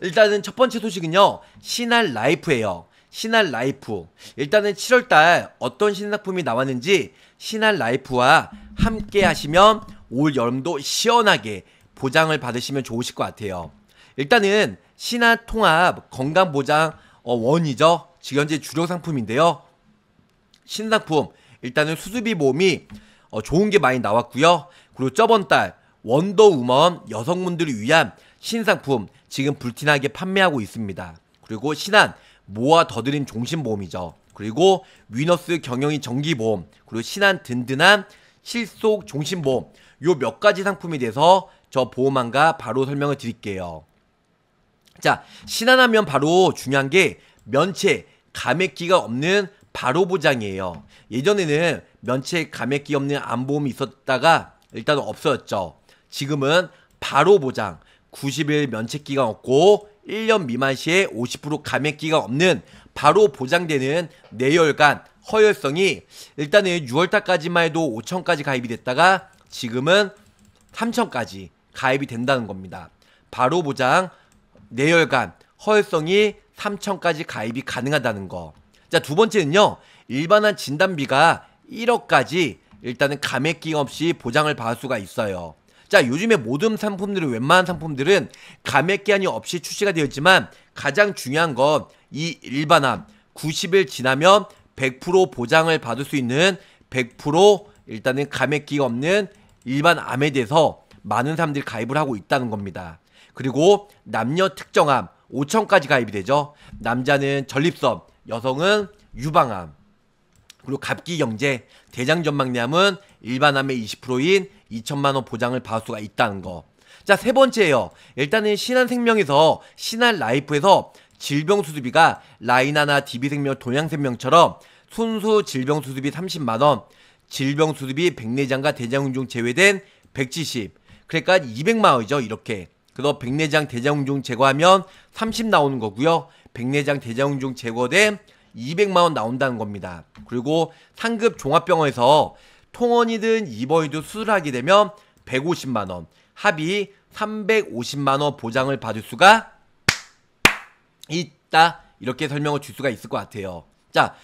일단은 첫 번째 소식은요. 신할 라이프예요. 신할 라이프. 일단은 7월달 어떤 신상품이 나왔는지 신할 라이프와 함께 하시면 올 여름도 시원하게 보장을 받으시면 좋으실 것 같아요. 일단은 신한 통합 건강보장 어, 원이죠. 지금 현재 주력 상품인데요. 신상품 일단은 수수비 모음이 어, 좋은 게 많이 나왔고요. 그리고 저번 달 원더우먼 여성분들을 위한 신상품 지금 불티나게 판매하고 있습니다. 그리고 신한 모아 더드림 종신보험이죠. 그리고 위너스 경영이 정기보험 그리고 신한 든든한 실속 종신보험 요 몇 가지 상품에 대해서 저 보험안과 바로 설명을 드릴게요. 자 신한하면 바로 중요한 게 면체 감액기가 없는 바로 보장이에요. 예전에는 면책 감액기 없는 안보험이 있었다가 일단 없어졌죠. 지금은 바로 보장 90일 면책기간 없고 1년 미만 시에 50% 감액기간 없는 바로 보장되는 내열간 허혈성이 일단은 6월달까지만 해도 5천까지 가입이 됐다가 지금은 3천까지 가입이 된다는 겁니다. 바로 보장 내열간 허혈성이 3천까지 가입이 가능하다는 거. 자, 두 번째는요. 일반한 진단비가 1억까지 일단은 감액 기간 없이 보장을 받을 수가 있어요. 자, 요즘에 모든 상품들은 웬만한 상품들은 감액 기한이 없이 출시가 되었지만 가장 중요한 건 이 일반함 90일 지나면 100% 보장을 받을 수 있는 100% 일단은 감액기가 없는 일반 암에 대해서 많은 사람들이 가입을 하고 있다는 겁니다. 그리고 남녀 특정암 5천까지 가입이 되죠. 남자는 전립선, 여성은 유방암. 그리고 갑기경제, 대장전망막암은 일반암의 20%인 2천만 원 보장을 받을 수가 있다는 거. 자, 세 번째예요. 일단은 신한생명에서 신한라이프에서 질병수수비가 라이나나 DB생명, 동양생명처럼 순수 질병수수비 30만 원, 질병수수비 백내장과 대장운종 제외된 170. 그러니까 200만 원이죠, 이렇게. 그래서 백내장 대장운종 제거하면 30 나오는 거고요. 백내장 대장운종 제거된 200만 원 나온다는 겁니다. 그리고 상급 종합병원에서 통원이든 입원이든 수술하게 되면 150만원, 합의 350만원 보장을 받을 수가 있다. 이렇게 설명을 줄 수가 있을 것 같아요. 자,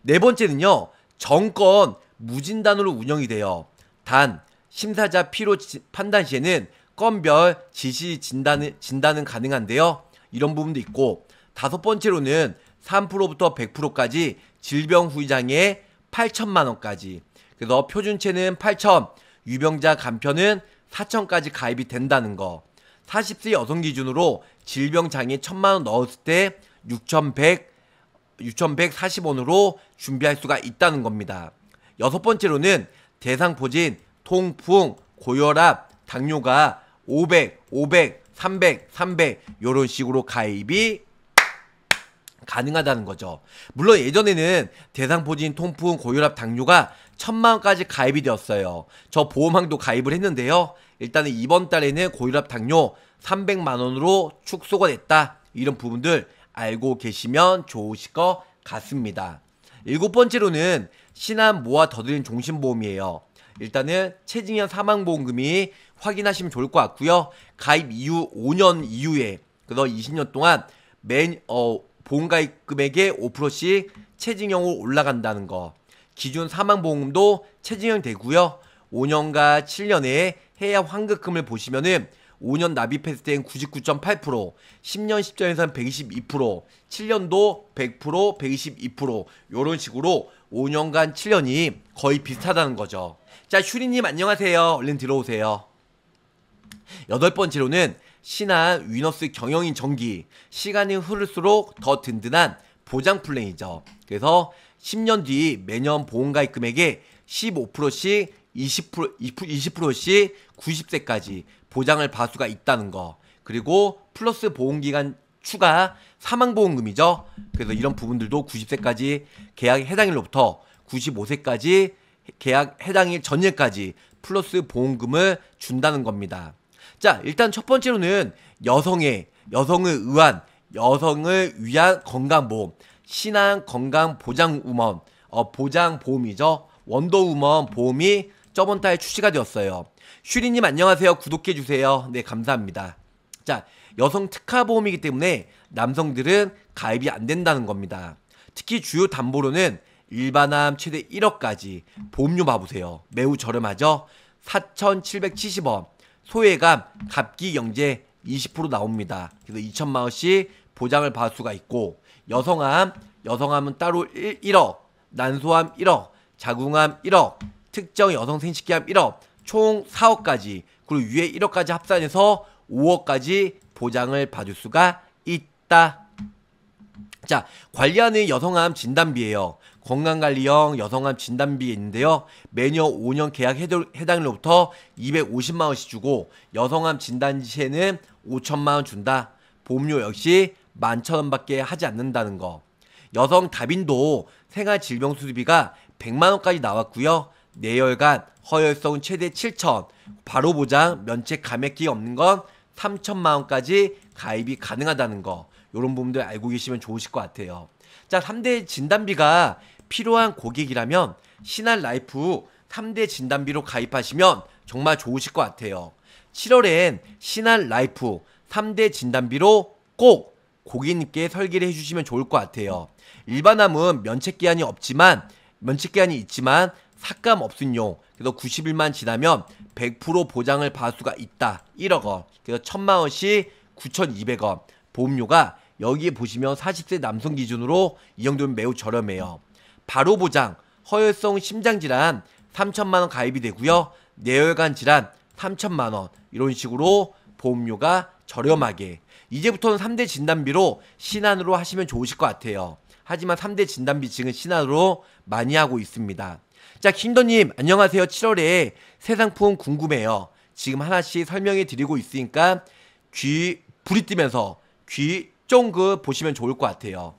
네 번째는요. 정권 무진단으로 운영이 돼요. 단, 심사자 피로 지, 판단 시에는 건별 지시 진단은, 진단은 가능한데요. 이런 부분도 있고, 다섯 번째로는 3%부터 100%까지 질병 후위장애 8천만 원까지. 그래서 표준체는 8천, 유병자 간편은 4천까지 가입이 된다는 거. 40세 여성 기준으로 질병 장애 1천만 원 넣었을 때6,100 6,140원으로 준비할 수가 있다는 겁니다. 여섯 번째로는 대상포진, 통풍, 고혈압, 당뇨가 500, 500, 300, 300 요런 식으로 가입이 가능하다는 거죠. 물론 예전에는 대상포진, 통풍, 고혈압, 당뇨가 천만원까지 가입이 되었어요. 저 보험항도 가입을 했는데요. 일단은 이번 달에는 고혈압, 당뇨 300만원으로 축소가 됐다. 이런 부분들 알고 계시면 좋으실 것 같습니다. 일곱 번째로는 신한 모아 더드린 종신보험이에요. 일단은 체증형 사망보험금이 확인하시면 좋을 것 같고요. 가입 이후 5년 이후에 그래서 20년 동안 맨, 어, 보험가입금액의 5%씩 체증형으로 올라간다는 거. 기준 사망보험금도 체증형 되고요. 5년과 7년에 해야 환급금을 보시면은 5년 납입했을 때는 99.8%, 10년 10전에서는 122%, 7년도 100%, 122% 요런 식으로 5년간 7년이 거의 비슷하다는 거죠. 자, 슈리님 안녕하세요. 얼른 들어오세요. 여덟 번째로는 신한 위너스 경영인 정기 시간이 흐를수록 더 든든한 보장 플랜이죠. 그래서 10년 뒤 매년 보험가입 금액의 15%씩 20%, 씩 90세까지 보장을 받수가 을 있다는 거. 그리고 플러스 보험기간 추가 사망보험금이죠. 그래서 이런 부분들도 90세까지 계약 해당일로부터 95세까지 계약 해당일 전일까지 플러스 보험금을 준다는 겁니다. 자, 일단 첫 번째로는 여성의, 여성을 의한, 여성을 위한 건강보험, 신한 건강보장우먼, 어, 보장보험이죠. 원더우먼 보험이 저번 달 출시가 되었어요. 슈리님 안녕하세요. 구독해주세요. 네, 감사합니다. 자, 여성 특화보험이기 때문에 남성들은 가입이 안 된다는 겁니다. 특히 주요 담보로는 일반암 최대 1억까지 보험료 봐보세요. 매우 저렴하죠? 4,770원. 소외감, 갑기 경제 20% 나옵니다. 그래서 2천만 원씩 보장을 받을 수가 있고 여성암, 여성암은 따로 1, 1억, 난소암 1억, 자궁암 1억, 특정 여성 생식기암 1억, 총 4억까지 그리고 위에 1억까지 합산해서 5억까지 보장을 받을 수가 있다. 자, 관리하는 여성암 진단비예요. 건강관리형 여성암 진단비인데요. 매년 5년 계약 해당일로부터 250만원씩 주고 여성암 진단 시에는 5천만원 준다. 보험료 역시 11,000원밖에 하지 않는다는 거. 여성 다빈도 생활질병수리비가 100만원까지 나왔고요. 내열간 허혈성 최대 7천, 바로 보장, 면책 감액기 없는 건 3천만원까지 가입이 가능하다는 거. 요런 부분들 알고 계시면 좋으실 것 같아요. 자, 3대 진단비가 필요한 고객이라면 신한 라이프 3대 진단비로 가입하시면 정말 좋으실 것 같아요. 7월엔 신한 라이프 3대 진단비로 꼭 고객님께 설계를 해주시면 좋을 것 같아요. 일반함은 면책기한이 없지만, 면책기한이 있지만, 삭감 없은용 그래서 90일만 지나면 100% 보장을 받을 수가 있다. 1억 원. 그래서 1000만원씩 9,200원. 보험료가 여기에 보시면 40세 남성 기준으로 이 정도면 매우 저렴해요. 바로 보장, 허혈성 심장질환 3천만원 가입이 되고요. 뇌혈관 질환 3천만원 이런 식으로 보험료가 저렴하게 이제부터는 3대 진단비로 신한으로 하시면 좋으실 것 같아요. 하지만 3대 진단비 지금 신한으로 많이 하고 있습니다. 자, 킹더님, 안녕하세요. 7월에 새 상품 궁금해요. 지금 하나씩 설명해 드리고 있으니까 귀, 불이 뜨면서귀 쫑긋 보시면 좋을 것 같아요.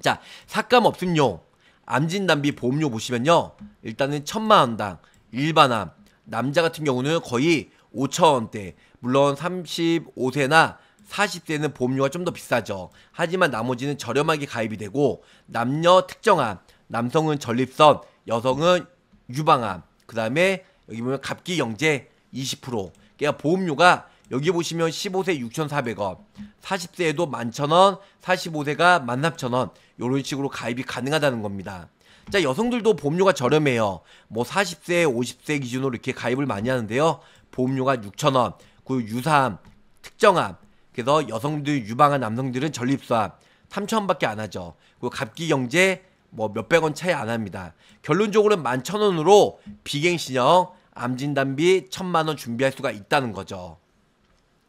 자, 삭감 없음용, 암진단비 보험료 보시면요. 일단은 천만원당, 일반암, 남자 같은 경우는 거의 5천원대, 물론 35세나 4 0세는 보험료가 좀 더 비싸죠. 하지만 나머지는 저렴하게 가입이 되고, 남녀 특정암, 남성은 전립선, 여성은 유방암, 그 다음에 여기 보면 갑기 영재 20%. 그러니까 보험료가 여기 보시면 15세 6,400원, 40세에도 11,000원, 45세가 13,000원 이런 식으로 가입이 가능하다는 겁니다. 자 여성들도 보험료가 저렴해요. 뭐 40세, 50세 기준으로 이렇게 가입을 많이 하는데요. 보험료가 6,000원, 그리고 유사암, 특정암, 그래서 여성들 유방암 남성들은 전립수암 3,000원밖에 안 하죠. 그리고 갑기경제 뭐 몇백 원 차이 안 합니다. 결론적으로는 11,000원으로 비갱신형 암진단비 1 0 0 0만원 준비할 수가 있다는 거죠.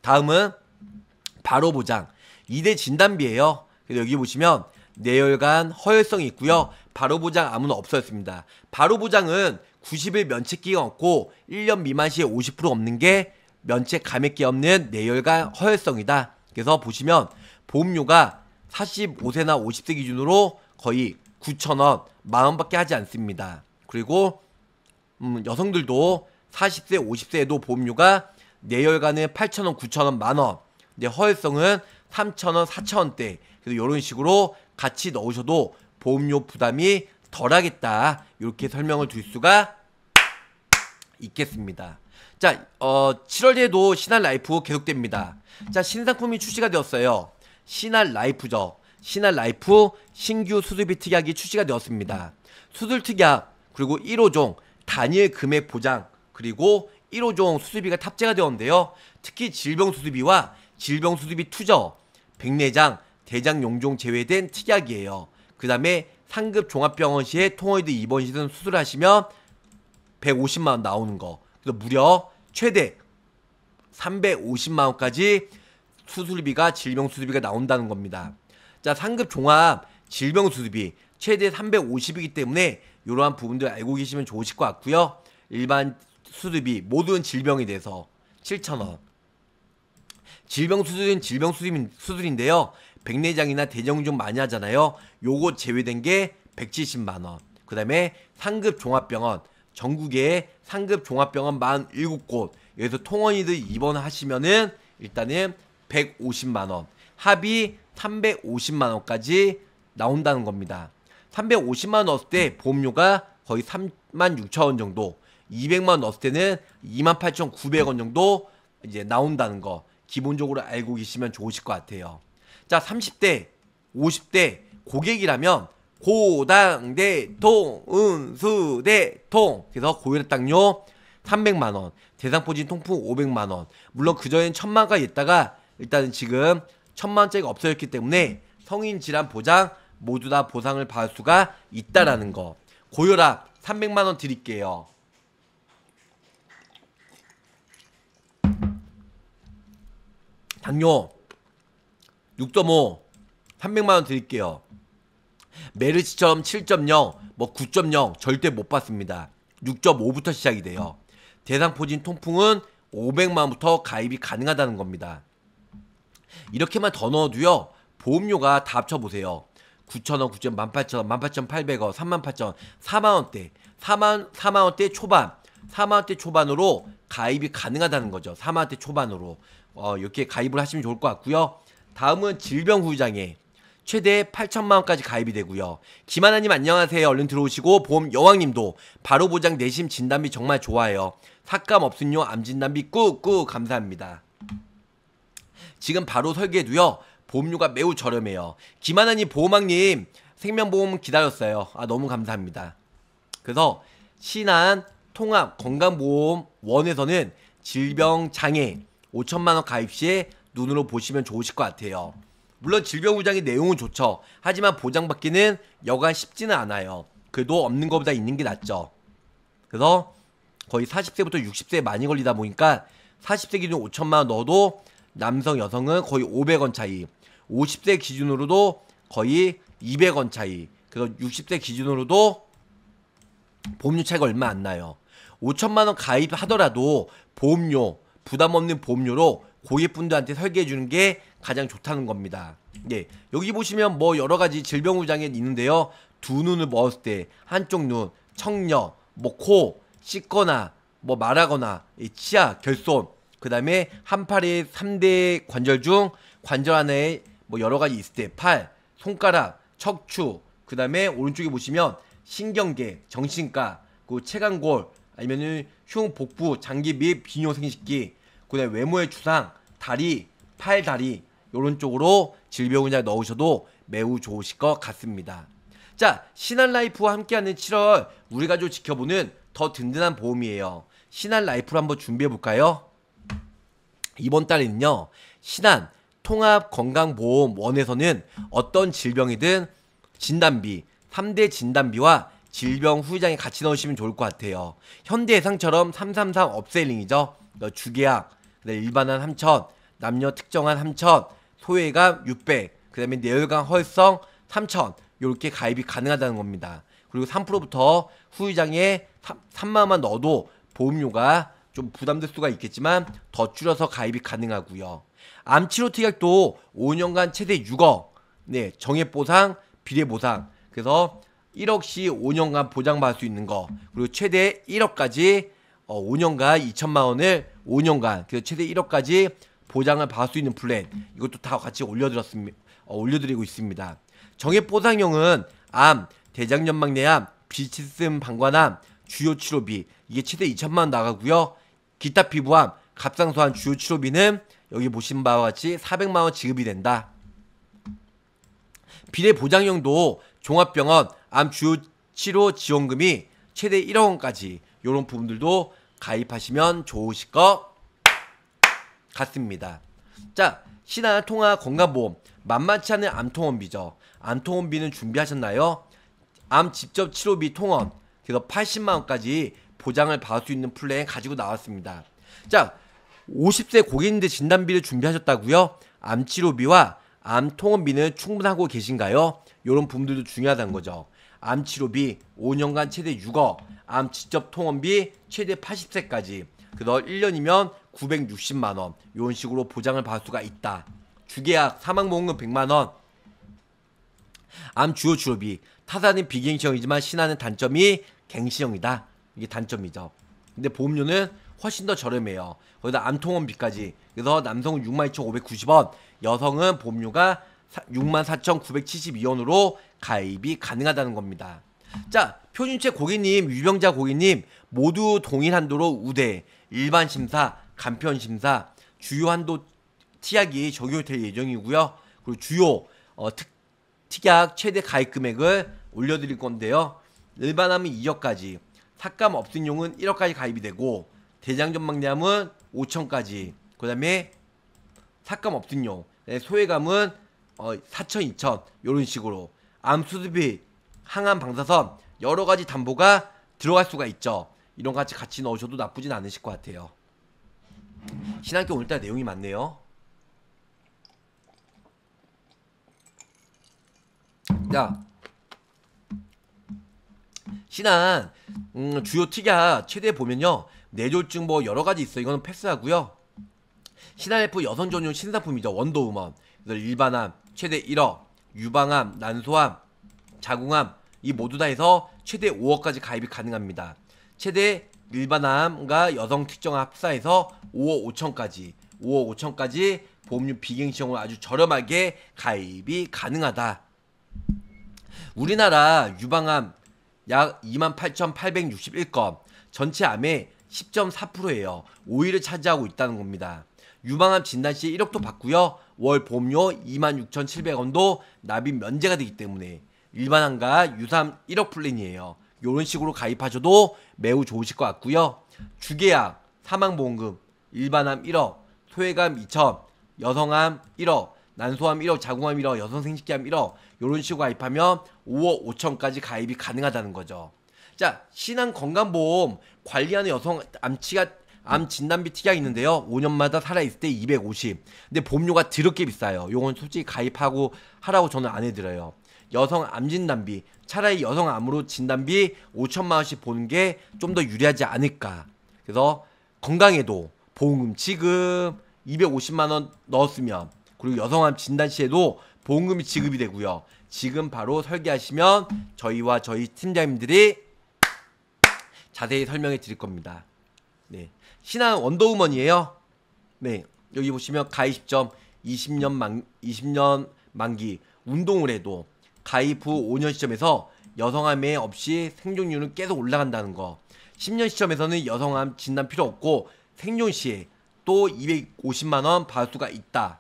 다음은 바로 보장. 2대 진단비예요. 그래서 여기 보시면 내열간 허혈성이 있고요. 바로 보장 아무나 없었습니다. 바로 보장은 90일 면책기가 없고 1년 미만 시에 50% 없는 게 면책 감액기 없는 내열간 허혈성이다. 그래서 보시면 보험료가 45세나 50세 기준으로 거의 9,000원, 만원밖에 하지 않습니다. 그리고 음, 여성들도 40세, 50세에도 보험료가 내열가는 8,000원, 9,000원, 만원. 근데 허일성은 3,000원, 4,000원대. 그래서 이런 식으로 같이 넣으셔도 보험료 부담이 덜하겠다. 이렇게 설명을 드릴 수가 있겠습니다. 자, 어, 7월에도 신한 라이프 계속됩니다. 자, 신상품이 출시가 되었어요. 신한 라이프죠. 신한 라이프 신규 수술비 특약이 출시가 되었습니다. 수술 특약, 그리고 1호종, 단일 금액 보장, 그리고 1호종 수수비가 탑재가 되었는데요. 특히 질병 수수비와 질병 수수비 투저, 백내장, 대장 용종 제외된 특약이에요. 그 다음에 상급 종합병원 시에 통어이드 입원 시든 수술하시면 150만원 나오는 거. 그래서 무려 최대 350만원까지 수술비가 질병 수술비가 나온다는 겁니다. 자, 상급 종합 질병 수술비 최대 350이기 때문에 이러한 부분들 알고 계시면 좋으실 것 같고요. 일반 수술이 모든 질병에 대해서 7,000원. 질병 수술은 질병 수술인데요. 백내장이나 대정좀 많이 하잖아요. 요거 제외된 게 170만 원. 그다음에 상급 종합병원 전국에 상급 종합병원 47곳 여기서 통원이들 입원하시면은 일단은 150만 원. 합이 350만 원까지 나온다는 겁니다. 350만 원넣을때 보험료가 거의 3 6 0 0 0원 정도. 200만 넣었을 때는 28,900원 정도 이제 나온다는 거 기본적으로 알고 계시면 좋으실 것 같아요. 자, 30대, 50대 고객이라면 고당대통, 은수대통 그래서 고혈당뇨 300만원, 대상포진 통풍 500만원 물론 그전엔 천만까지 있다가 일단은 지금 천만째가 없어졌기 때문에 성인 질환 보장 모두 다 보상을 받을 수가 있다라는 거 고혈압 300만원 드릴게요. 당뇨 6.5 300만원 드릴게요. 메르시처럼 7.0, 뭐 9.0 절대 못 받습니다. 6.5부터 시작이 돼요. 대상포진 통풍은 500만원부터 가입이 가능하다는 겁니다. 이렇게만 더 넣어도요. 보험료가 다 합쳐보세요. 9,000원, 9,000원, 18,000원, 18,800원, 38,000원, 4만원대, 4만, 4만원대 초반, 4만원대 초반으로 가입이 가능하다는 거죠. 4만원대 초반으로. 어, 이렇게 가입을 하시면 좋을 것 같고요. 다음은 질병 후유장애. 최대 8천만 원까지 가입이 되고요. 김하나님 안녕하세요. 얼른 들어오시고 보험 여왕님도 바로 보장 내심 진단비 정말 좋아요. 삭감 없음료 암 진단비 꾹꾹 감사합니다. 지금 바로 설계해도요. 보험료가 매우 저렴해요. 김하나님 보험왕님 생명보험 기다렸어요. 아 너무 감사합니다. 그래서 신한 통합 건강보험원에서는 질병 장애 5천만 원 가입 시에 눈으로 보시면 좋으실 것 같아요. 물론 질병보장의 내용은 좋죠. 하지만 보장받기는 여간 쉽지는 않아요. 그래도 없는 것보다 있는 게 낫죠. 그래서 거의 40세부터 60세에 많이 걸리다 보니까 40세 기준 5천만 원 넣어도 남성 여성은 거의 500원 차이 50세 기준으로도 거의 200원 차이 그래서 60세 기준으로도 보험료 차이가 얼마 안 나요 5천만 원 가입하더라도 보험료 부담 없는 보험료로 고객분들한테 설계해 주는 게 가장 좋다는 겁니다. 예, 여기 보시면 뭐 여러 가지 질병 후장에 있는데요. 두 눈을 먹었을 때 한쪽 눈, 청력, 뭐 코, 씻거나 뭐 말하거나 치아, 결손, 그 다음에 한 팔의 3대 관절 중 관절 안에 뭐 여러 가지 있을 때 팔, 손가락, 척추, 그 다음에 오른쪽에 보시면 신경계, 정신과, 그 체간골, 아니면은 흉, 복부, 장기 및 비뇨 생식기, 그냥 외모의 추상, 다리, 팔 다리 이런 쪽으로 질병 분야 넣으셔도 매우 좋으실 것 같습니다. 자, 신한라이프와 함께하는 7월 우리 가족 지켜보는 더 든든한 보험이에요. 신한라이프를 한번 준비해 볼까요? 이번 달에는요. 신한 통합건강보험원에서는 어떤 질병이든 진단비, 3대 진단비와 질병 후유장에 같이 넣으시면 좋을 것 같아요. 현대해상처럼 333 업셀링이죠. 주계약, 일반한 3천 남녀 특정한 3천 소외감 600, 그 다음에 내열강 헐성 3천 이렇게 가입이 가능하다는 겁니다. 그리고 3%부터 후유장에 3만원 넣어도 보험료가 좀 부담될 수가 있겠지만 더 줄여서 가입이 가능하고요. 암치료 특약도 5년간 최대 6억, 네 정액 보상, 비례 보상, 그래서 1억씩 5년간 보장받을 수 있는 거, 그리고 최대 1억까지 어, 5년간 2천만 원을 5년간 그 최대 1억까지 보장을 받을 수 있는 플랜 이것도 다 같이 올려드렸습니다. 어, 올려드리고 있습니다. 정액 보상형은 암, 대장연막 내암, 비치슴 방관암, 주요 치료비 이게 최대 2천만 원 나가고요. 기타 피부암, 갑상수암 주요 치료비는 여기 보신 바와 같이 400만 원 지급이 된다. 비례 보장형도 종합병원 암 주요 치료 지원금이 최대 1억 원까지 이런 부분들도 가입하시면 좋으실 것 같습니다. 자, 신한 통화 건강보험 만만치 않은 암통원비죠. 암통원비는 준비하셨나요? 암 직접 치료비 통원 그래서 80만 원까지 보장을 받을 수 있는 플랜 가지고 나왔습니다. 자, 50세 고객님들 진단비를 준비하셨다고요? 암 치료비와 암 통원비는 충분하고 계신가요? 이런 부분들도 중요하다는 거죠. 암치료비 5년간 최대 6억, 암 직접 통원비 최대 80세까지, 그래서 1년이면 960만원, 이런 식으로 보장을 받을 수가 있다. 주계약, 사망보험금 100만원, 암 주요 치료비, 타사는 비갱신형이지만 신하는 단점이 갱신형이다. 이게 단점이죠. 근데 보험료는 훨씬 더 저렴해요. 거기다 암통원비까지. 그래서 남성은 62,590원, 여성은 보험료가 64,972원으로 가입이 가능하다는 겁니다. 자, 표준체 고객님, 유병자 고객님 모두 동일 한도로 우대, 일반 심사, 간편 심사, 주요 한도 특약이 적용될 예정이고요. 그리고 주요 어, 특, 특약 최대 가입 금액을 올려드릴 건데요. 일반암은 2억까지, 삭감 없음용은 1억까지 가입이 되고 대장전망염은 5천까지, 그 다음에 삭감 없음용, 네, 소외감은 어, 4천, 2천 이런 식으로 암수습비 항암 방사선 여러 가지 담보가 들어갈 수가 있죠. 이런 같이 같이 넣으셔도 나쁘진 않으실 것 같아요. 신한교 오늘따라 내용이 많네요. 자, 신한 음, 주요 특약 최대 보면요 뇌졸중 뭐 여러 가지 있어. 요 이거는 패스하고요. 신한 F 여성 전용 신상품이죠 원더우먼. 일반암, 최대 1억, 유방암, 난소암, 자궁암 이 모두 다 해서 최대 5억까지 가입이 가능합니다. 최대 일반암과 여성 특정 합사해서 5억 5천까지 5억 5천까지 보험료 비갱 시형을 아주 저렴하게 가입이 가능하다. 우리나라 유방암 약 28,861건 전체 암의 10.4%예요. 5위를 차지하고 있다는 겁니다. 유방암 진단 시 1억도 받고요. 월 보험료 26,700원도 납입 면제가 되기 때문에 일반항과 유삼 1억 플랜이에요. 이런 식으로 가입하셔도 매우 좋으실 것 같고요. 주계약, 사망보험금, 일반암 1억, 소외감 2천, 여성암 1억, 난소암 1억, 자궁암 1억, 여성생식기암 1억 이런 식으로 가입하면 5억 5천까지 가입이 가능하다는 거죠. 자, 신한 건강보험 관리하는 여성 암치가 암 진단비 특약 있는데요. 5년마다 살아있을 때 250. 근데 보험료가 드럽게 비싸요. 요건 솔직히 가입하고 하라고 저는 안 해드려요. 여성 암 진단비 차라리 여성 암으로 진단비 5천만 원씩 보는 게 좀 더 유리하지 않을까. 그래서 건강에도 보험금 지급 250만 원 넣었으면 그리고 여성암 진단 시에도 보험금이 지급이 되고요. 지금 바로 설계하시면 저희와 저희 팀장님들이 자세히 설명해 드릴 겁니다. 네. 신한 원더우먼이에요. 네. 여기 보시면 가입시점 20년 만 20년 만기 운동을 해도 가입 후 5년 시점에서 여성암에 없이 생존율은 계속 올라간다는 거. 10년 시점에서는 여성암 진단 필요 없고 생존 시에 또 250만원 받을 수가 있다.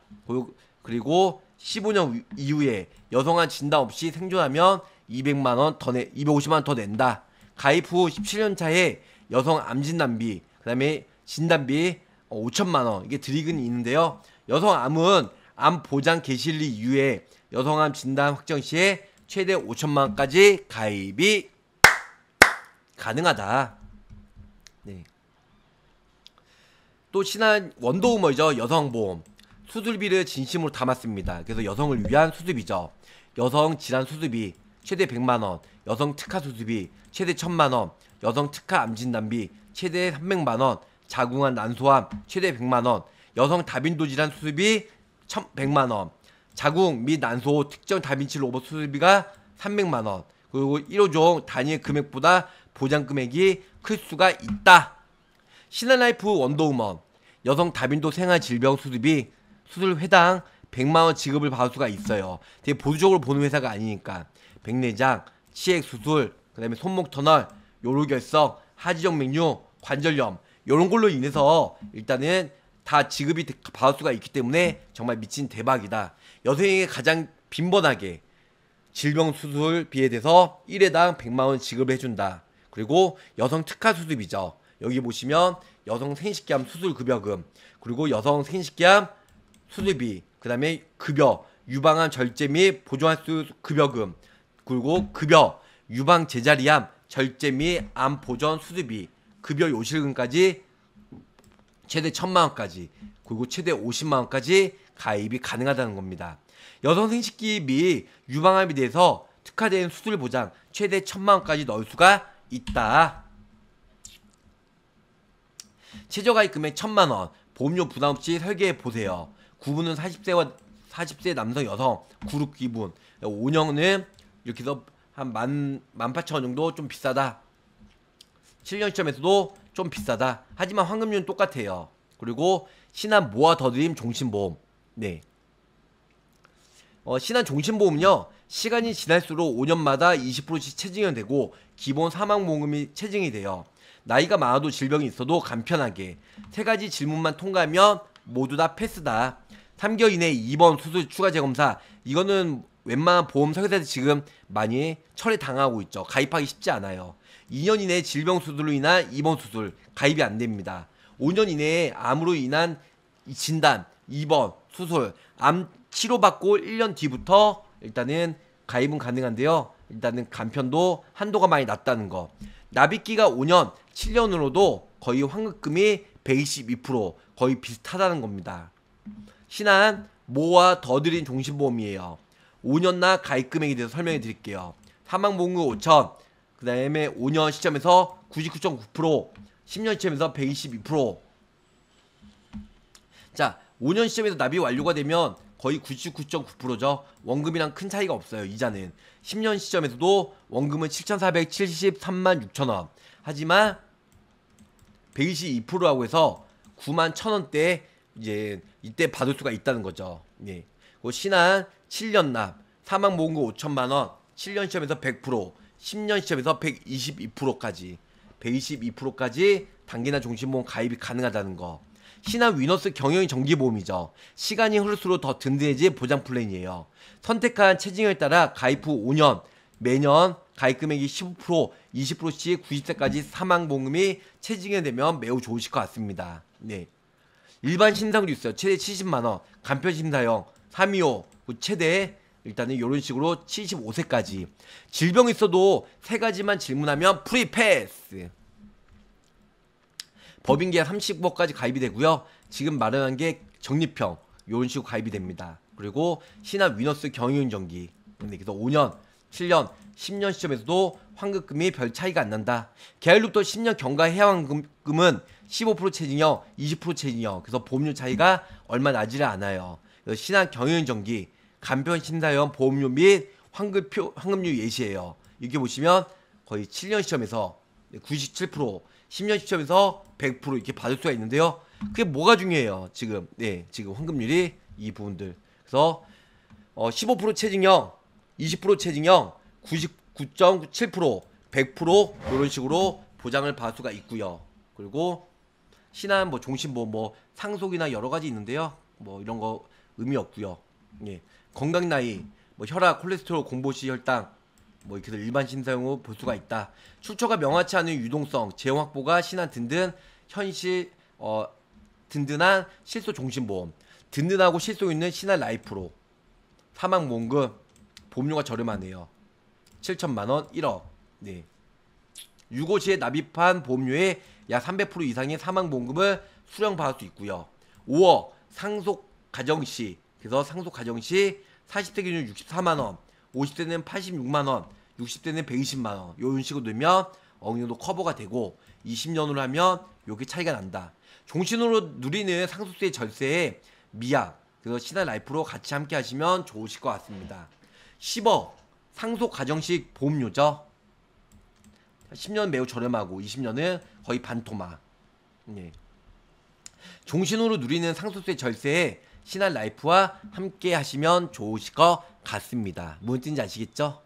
그리고 15년 이후에 여성암 진단 없이 생존하면 200만원 더 내, 250만원 더 낸다. 가입 후 17년 차에 여성암 진단비, 그 다음에 진단비 5천만 어, 원 이게 드리근이 있는데요. 여성암은 암 보장 개실리 이후에 여성암 진단 확정 시에 최대 5천만 원까지 가입이 가능하다. 네. 또신한 원도우머이죠. 여성보험. 수술비를 진심으로 담았습니다. 그래서 여성을 위한 수술비죠. 여성 질환 수술비 최대 100만 원, 여성 특화 수술비 최대 1천만 원, 여성 특화 암진단비 최대 300만 원, 자궁한 난소암 최대 100만 원, 여성 다빈도 질환 수술비 1,100만 원, 자궁 및 난소 특정 다빈치 로봇 수술비가 300만 원. 그리고 1호종 단위 금액보다 보장 금액이 클 수가 있다. 신한라이프 원더우먼 여성 다빈도 생활 질병 수술비 수술 회당 100만 원 지급을 받을 수가 있어요. 되게 보조적으로 보는 회사가 아니니까 백내장, 치액 수술, 그다음에 손목 터널, 요로결석, 하지정 맥류, 관절염 이런 걸로 인해서 일단은 다 지급이 받을 수가 있기 때문에 정말 미친 대박이다. 여성에게 가장 빈번하게 질병 수술비에 대해서 1회당 100만원 지급을 해준다. 그리고 여성 특화 수술비죠. 여기 보시면 여성 생식기암 수술 급여금, 그리고 여성 생식기암 수술비, 그 다음에 급여, 유방암 절제 및보존할수 급여금, 그리고 급여, 유방 제자리암 절제 및 암보존 수술비, 급여 요실금까지 최대 천만 원까지 그리고 최대 오십만 원까지 가입이 가능하다는 겁니다. 여성 생식기 및 유방암에 대해서 특화된 수술 보장 최대 천만 원까지 넣을 수가 있다. 최저가입 금액 천만 원, 보험료 부담 없이 설계해 보세요. 구분은 40세와 40세 남성 여성 그룹 기분. 5년은 이렇게 해서 한 만, 18,000원 정도 좀 비싸다. 실현 시점에서도 좀 비싸다. 하지만 황금률은 똑같아요. 그리고 신한 모아 더드림 종신보험. 네. 어, 신한 종신보험요. 시간이 지날수록 5년마다 20%씩 체증이 되고 기본 사망보험이 금 체증이 돼요. 나이가 많아도 질병이 있어도 간편하게 세 가지 질문만 통과하면 모두 다 패스다. 3개월 이내 2번 수술 추가 재검사 이거는 웬만한 보험 설계사들 지금 많이 철회 당하고 있죠. 가입하기 쉽지 않아요. 2년 이내 질병 수술로 인한 입원 수술 가입이 안 됩니다. 5년 이내에 암으로 인한 진단, 입원, 수술, 암 치료받고 1년 뒤부터 일단은 가입은 가능한데요. 일단은 간편도 한도가 많이 낮다는 거. 납입기가 5년, 7년으로도 거의 환급금이 122% 거의 비슷하다는 겁니다. 신한 모와 더드린 종신보험이에요. 5년나 가입 금액에 대해서 설명해 드릴게요. 사망보험 5천, 그 다음에 5년 시점에서 99.9%, 10년 시점에서 122%. 자, 5년 시점에서 납입 완료가 되면 거의 99.9%죠. 원금이랑 큰 차이가 없어요. 이자는. 10년 시점에서도 원금은 7,473만 6천원. 하지만 122%라고 해서 9만 1천원대 이제 이때 받을 수가 있다는 거죠. 예. 그 신한 7년 납, 사망 보험금 5천만 원, 7년 시험에서 100%, 10년 시험에서 122%까지, 122%까지 단기나 종신보험 가입이 가능하다는 거. 신한 위너스 경영이 정기보험이죠. 시간이 흐를수록 더 든든해진 보장 플랜이에요. 선택한 체증에 따라 가입 후 5년, 매년 가입 금액이 15%, 20%씩 90세까지 사망보험금이 체증이 되면 매우 좋으실 것 같습니다. 네. 일반 신상도 있어요. 최대 70만원, 간편심사형, 325 그 최대 일단은 이런 식으로 75세까지 질병 있어도 세 가지만 질문하면 프리 패스 법인계약 30억까지 가입이 되고요 지금 마련한 게 적립형 이런 식으로 가입이 됩니다 그리고 신한 위너스 경유운전기 그래서 5년 7년 10년 시점에서도 환급금이 별 차이가 안 난다 계열로부터 10년 경과 해환급금은 15% 체증형 20% 체증형 그래서 보험료 차이가 얼마 나지를 않아요 신한 경영전기 간편 심사위원 보험료 및 환급표 환급률 예시예요. 이렇게 보시면 거의 7년 시점에서 97%, 10년 시점에서 100% 이렇게 받을 수가 있는데요. 그게 뭐가 중요해요? 지금 네, 지금 환급률이 이 부분들. 그래서 어, 15% 체증형, 20% 체증형, 99.7%, 100% 이런 식으로 보장을 받을 수가 있고요. 그리고 신한 뭐 종신 뭐뭐 뭐 상속이나 여러 가지 있는데요. 뭐 이런 거 의미 없고요. 예. 건강 나이, 뭐 혈압, 콜레스테롤, 공복시 혈당 뭐 이렇게 일반 신용으로볼 수가 있다. 출처가 명확치 않은 유동성, 재원 확보가 신한 든든 현실 어 든든한 실소 종신보험, 든든하고 실소 있는 신한 라이프로 사망 보험금 보험료가 저렴하네요. 7천만 원 1억. 네. 유고 시에 납입한 보험료의 약300% 이상의 사망 보험금을 수령받을 수 있고요. 5억 상속 가정시 그래서 상속 가정시 40대 기준 64만 원, 50대는 86만 원, 60대는 120만 원. 요런 식으로 되면 어느 정도 커버가 되고 20년으로 하면 요게 차이가 난다. 종신으로 누리는 상속세 절세에 미약 그래서 신화 라이프로 같이 함께 하시면 좋으실 것 같습니다. 10억 상속 가정식 보험료죠. 10년 매우 저렴하고 20년은 거의 반토막. 예. 종신으로 누리는 상속세 절세에 신한 라이프와 함께 하시면 좋으실 것 같습니다. 무슨 뜻인지 아시겠죠?